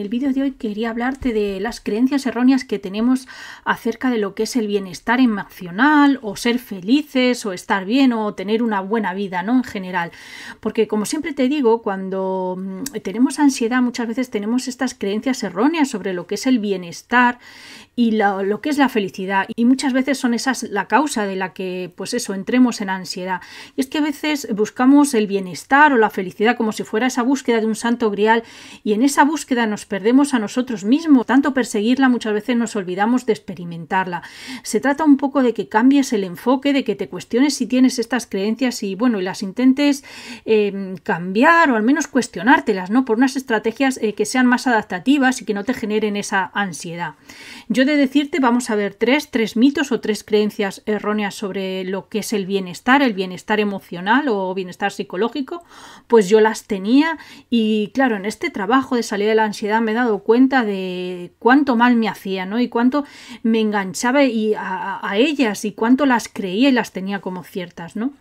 el vídeo de hoy quería hablarte de las creencias erróneas que tenemos acerca de lo que es el bienestar emocional o ser felices o estar bien o tener una buena vida, ¿no? En general. Porque como siempre te digo, cuando mm, tenemos ansiedad muchas veces tenemos estas creencias erróneas sobre lo que es el bienestar y lo, que es la felicidad. Y muchas veces son esas la causa de la que, pues eso, entremos en ansiedad. Y es que a veces buscamos el bienestar o la felicidad como si fuera esa búsqueda de un santo grial y en esa búsqueda nos perdemos a nosotros mismos. Tanto perseguirla muchas veces nos olvidamos de experimentarla. Se trata un poco de que cambies el enfoque, de que te cuestiones si tienes estas creencias y bueno, y las intentes em, cambiar o al menos cuestionártelas, ¿no? Por unas estrategias eh, que sean más adaptativas y que no te generen esa ansiedad. Yo decirte, vamos a ver, tres, tres mitos o tres creencias erróneas sobre lo que es el bienestar, el bienestar emocional o bienestar psicológico, pues yo las tenía y claro, en este trabajo de salir de la ansiedad me he dado cuenta de cuánto mal me hacía, ¿no? Y cuánto me enganchaba y a, a ellas y cuánto las creía y las tenía como ciertas, ¿no?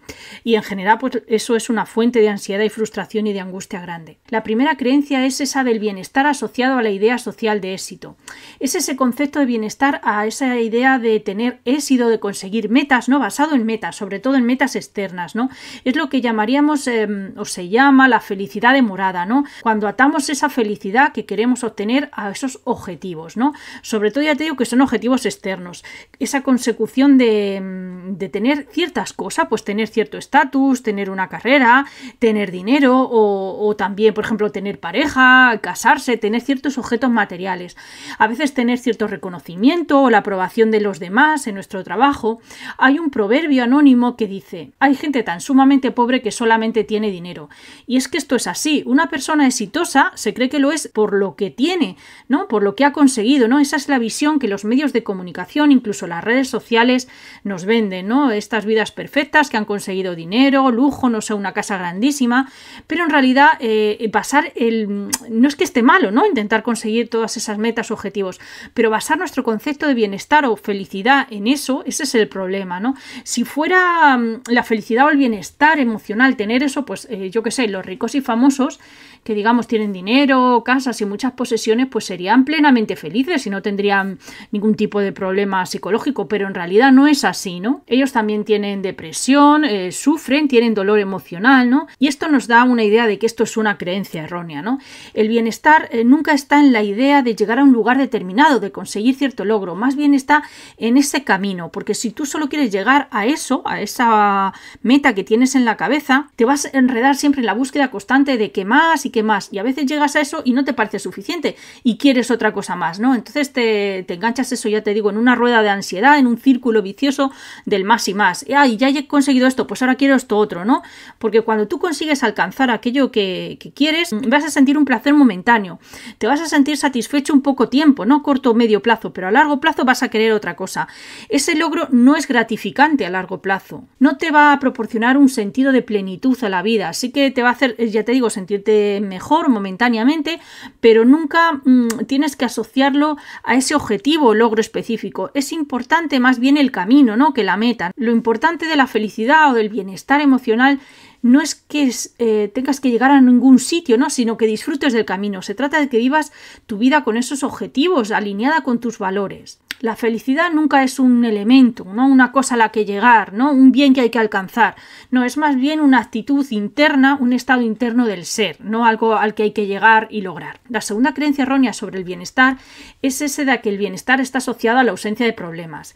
Y en general, pues eso es una fuente de ansiedad y frustración y de angustia grande. La primera creencia es esa del bienestar asociado a la idea social de éxito. Es ese concepto de bienestar estar a esa idea de tener éxito, de conseguir metas, ¿no? Basado en metas, sobre todo en metas externas, ¿no? Es lo que llamaríamos em, o se llama la felicidad de morada, ¿no? Cuando atamos esa felicidad que queremos obtener a esos objetivos, ¿no? Sobre todo ya te digo que son objetivos externos. Esa consecución de, em, de tener ciertas cosas, pues tener cierto estatus, tener una carrera, tener dinero o, o también, por ejemplo, tener pareja, casarse, tener ciertos objetos materiales. A veces tener ciertos reconocimientos cimiento o la aprobación de los demás en nuestro trabajo, hay un proverbio anónimo que dice, hay gente tan sumamente pobre que solamente tiene dinero. Y es que esto es así, una persona exitosa se cree que lo es por lo que tiene, ¿no? Por lo que ha conseguido, ¿no? Esa es la visión que los medios de comunicación, incluso las redes sociales, nos venden, ¿no? Estas vidas perfectas que han conseguido dinero, lujo, no sé, una casa grandísima, pero en realidad eh, basar el... no es que esté malo, ¿no? Intentar conseguir todas esas metas, objetivos, pero basarnos nuestro concepto de bienestar o felicidad en eso, ese es el problema, ¿no? Si fuera mm, la felicidad o el bienestar emocional tener eso, pues eh, yo qué sé, los ricos y famosos que digamos tienen dinero, casas y muchas posesiones, pues serían plenamente felices y no tendrían ningún tipo de problema psicológico, pero en realidad no es así, ¿no? Ellos también tienen depresión, eh, sufren, tienen dolor emocional, ¿no? Y esto nos da una idea de que esto es una creencia errónea, ¿no? El bienestar eh, nunca está en la idea de llegar a un lugar determinado, de conseguir cierto logro, más bien está en ese camino, porque si tú solo quieres llegar a eso, a esa meta que tienes en la cabeza, te vas a enredar siempre en la búsqueda constante de qué más y qué más, y a veces llegas a eso y no te parece suficiente y quieres otra cosa más, ¿no? Entonces te, enganchas eso, ya te digo, en una rueda de ansiedad, en un círculo vicioso del más y más. Ay, ah, ya he conseguido esto, pues ahora quiero esto otro, ¿no? Porque cuando tú consigues alcanzar aquello que, que quieres, vas a sentir un placer momentáneo, te vas a sentir satisfecho un poco tiempo, no corto o medio plazo, pero a largo plazo vas a querer otra cosa. Ese logro no es gratificante a largo plazo. No te va a proporcionar un sentido de plenitud a la vida. así que te va a hacer, ya te digo, sentirte mejor momentáneamente, pero nunca mm, tienes que asociarlo a ese objetivo o logro específico. Es importante más bien el camino, ¿no? Que la meta. Lo importante de la felicidad o del bienestar emocional no es que eh, tengas que llegar a ningún sitio, ¿no? sino que disfrutes del camino. Se trata de que vivas tu vida con esos objetivos, alineada con tus valores. La felicidad nunca es un elemento, ¿no? Una cosa a la que llegar, ¿no? Un bien que hay que alcanzar. No, es más bien una actitud interna, un estado interno del ser, no algo al que hay que llegar y lograr. La segunda creencia errónea sobre el bienestar es ese de que el bienestar está asociado a la ausencia de problemas.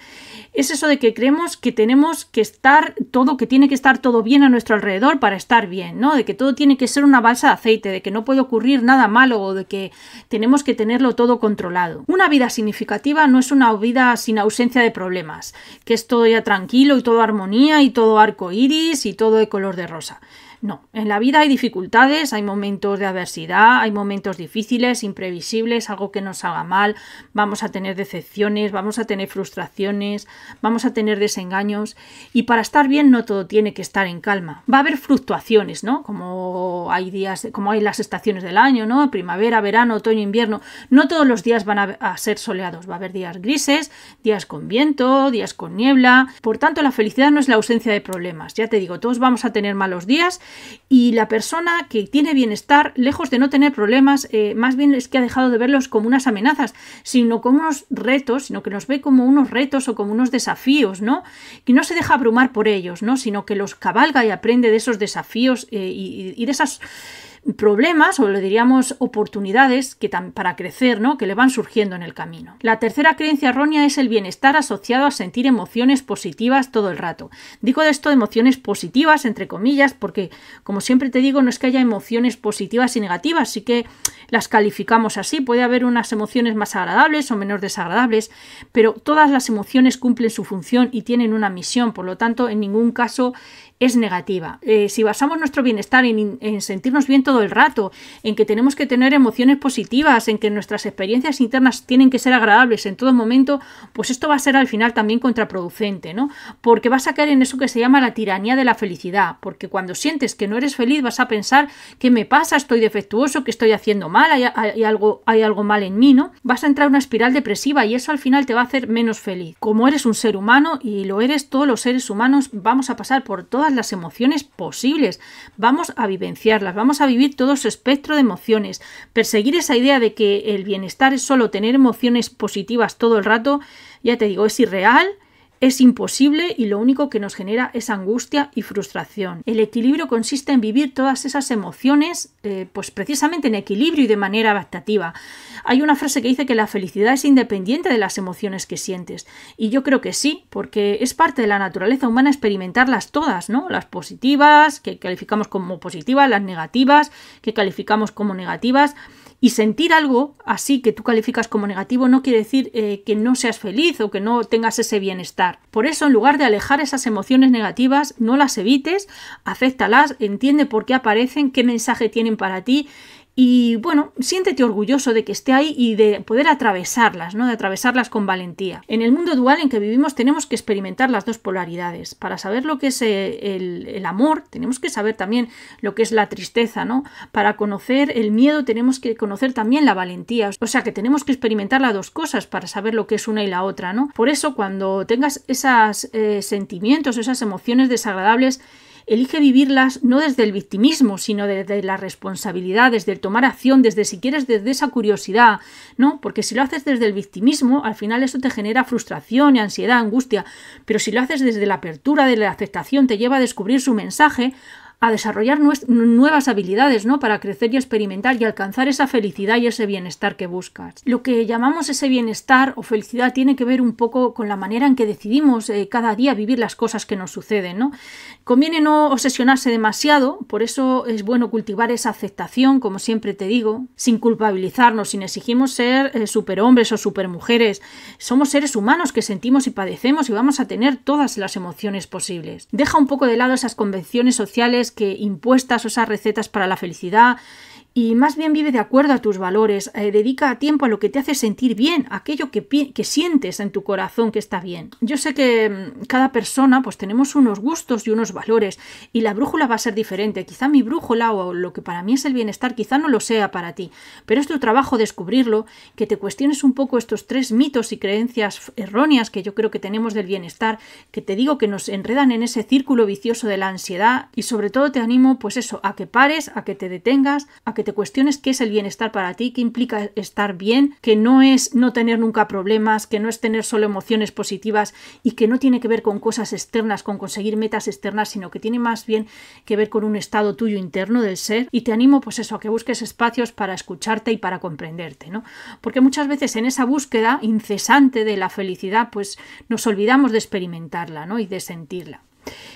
Es eso de que creemos que tenemos que estar todo, que tiene que estar todo bien a nuestro alrededor para estar bien, ¿no? De que todo tiene que ser una balsa de aceite, de que no puede ocurrir nada malo o de que tenemos que tenerlo todo controlado. Una vida significativa no es una vida sin ausencia de problemas, que es todo ya tranquilo y todo armonía y todo arco iris y todo de color de rosa. No, en la vida hay dificultades, hay momentos de adversidad, hay momentos difíciles, imprevisibles, algo que nos haga mal, vamos a tener decepciones, vamos a tener frustraciones, vamos a tener desengaños y para estar bien no todo tiene que estar en calma. Va a haber fluctuaciones, ¿no? Como hay días, como hay las estaciones del año, ¿no? Primavera, verano, otoño, invierno. No todos los días van a, ser soleados, va a haber días grises, días con viento, días con niebla. Por tanto, la felicidad no es la ausencia de problemas. Ya te digo, todos vamos a tener malos días y la persona que tiene bienestar, lejos de no tener problemas, eh, más bien es que ha dejado de verlos como unas amenazas, sino como unos retos, sino que nos ve como unos retos o como unos desafíos, ¿no? Que no se deja abrumar por ellos, ¿no? Sino que los cabalga y aprende de esos desafíos eh, y, y de esas problemas o lo diríamos oportunidades que para crecer, ¿no? que le van surgiendo en el camino. La tercera creencia errónea es el bienestar asociado a sentir emociones positivas todo el rato. Digo de esto emociones positivas entre comillas porque como siempre te digo no es que haya emociones positivas y negativas, sí que las calificamos así, puede haber unas emociones más agradables o menos desagradables, pero todas las emociones cumplen su función y tienen una misión, por lo tanto en ningún caso es negativa. Eh, si basamos nuestro bienestar en, sentirnos bien todo el rato, en que tenemos que tener emociones positivas, en que nuestras experiencias internas tienen que ser agradables en todo momento, pues esto va a ser al final también contraproducente, ¿no? Porque vas a caer en eso que se llama la tiranía de la felicidad, porque cuando sientes que no eres feliz vas a pensar que me pasa, estoy defectuoso, que estoy haciendo mal, hay, algo, hay algo mal en mí, ¿no? Vas a entrar en una espiral depresiva y eso al final te va a hacer menos feliz. Como eres un ser humano y lo eres todos los seres humanos, vamos a pasar por todas las emociones posibles. Vamos a vivenciarlas, vamos a vivir todo su espectro de emociones. Perseguir esa idea de que el bienestar es solo tener emociones positivas todo el rato, ya te digo, es irreal es imposible y lo único que nos genera es angustia y frustración. El equilibrio consiste en vivir todas esas emociones, eh, pues precisamente en equilibrio y de manera adaptativa. Hay una frase que dice que la felicidad es independiente de las emociones que sientes. Y yo creo que sí, porque es parte de la naturaleza humana experimentarlas todas, ¿no? Las positivas, que calificamos como positivas, las negativas, que calificamos como negativas. Y sentir algo así que tú calificas como negativo no quiere decir eh, que no seas feliz o que no tengas ese bienestar. Por eso, en lugar de alejar esas emociones negativas, no las evites, acéptalas, entiende por qué aparecen, qué mensaje tienen para ti y bueno, siéntete orgulloso de que esté ahí y de poder atravesarlas, ¿no? De atravesarlas con valentía. En el mundo dual en que vivimos tenemos que experimentar las dos polaridades. Para saber lo que es eh, el, amor, tenemos que saber también lo que es la tristeza, ¿no? Para conocer el miedo tenemos que conocer también la valentía. O sea que tenemos que experimentar las dos cosas para saber lo que es una y la otra, ¿no? Por eso cuando tengas esos eh, sentimientos, esas emociones desagradables, elige vivirlas no desde el victimismo, sino desde la responsabilidad, desde el tomar acción, desde si quieres, desde esa curiosidad, ¿no? Porque si lo haces desde el victimismo, al final eso te genera frustración y ansiedad, angustia, pero si lo haces desde la apertura, de la aceptación, te lleva a descubrir su mensaje, a desarrollar nuevas habilidades, ¿no? Para crecer y experimentar y alcanzar esa felicidad y ese bienestar que buscas. Lo que llamamos ese bienestar o felicidad tiene que ver un poco con la manera en que decidimos eh, cada día vivir las cosas que nos suceden, Conviene no obsesionarse demasiado, por eso es bueno cultivar esa aceptación, como siempre te digo, sin culpabilizarnos, sin exigimos ser eh, superhombres o supermujeres. Somos seres humanos que sentimos y padecemos y vamos a tener todas las emociones posibles. Deja un poco de lado esas convenciones sociales que impuestas esas recetas para la felicidad y más bien vive de acuerdo a tus valores, eh, dedica tiempo a lo que te hace sentir bien, aquello que, que, sientes en tu corazón que está bien. Yo sé que mm, cada persona pues tenemos unos gustos y unos valores y la brújula va a ser diferente. Quizá mi brújula o lo que para mí es el bienestar quizá no lo sea para ti, pero es tu trabajo descubrirlo, que te cuestiones un poco estos tres mitos y creencias erróneas que yo creo que tenemos del bienestar, que te digo que nos enredan en ese círculo vicioso de la ansiedad y sobre todo te animo pues eso, a que pares, a que te detengas, a que te cuestiones qué es el bienestar para ti, qué implica estar bien, que no es no tener nunca problemas, que no es tener solo emociones positivas y que no tiene que ver con cosas externas, con conseguir metas externas, sino que tiene más bien que ver con un estado tuyo interno del ser y te animo pues eso, a que busques espacios para escucharte y para comprenderte, ¿no? Porque muchas veces en esa búsqueda incesante de la felicidad pues nos olvidamos de experimentarla, ¿no? Y de sentirla.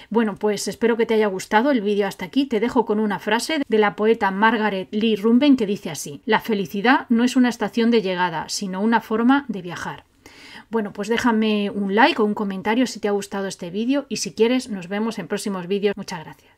Bueno, pues espero que te haya gustado el vídeo hasta aquí. Te dejo con una frase de la poeta Margaret Lee Rumben que dice así, la felicidad no es una estación de llegada, sino una forma de viajar. Bueno, pues déjame un like o un comentario si te ha gustado este vídeo y si quieres nos vemos en próximos vídeos. Muchas gracias.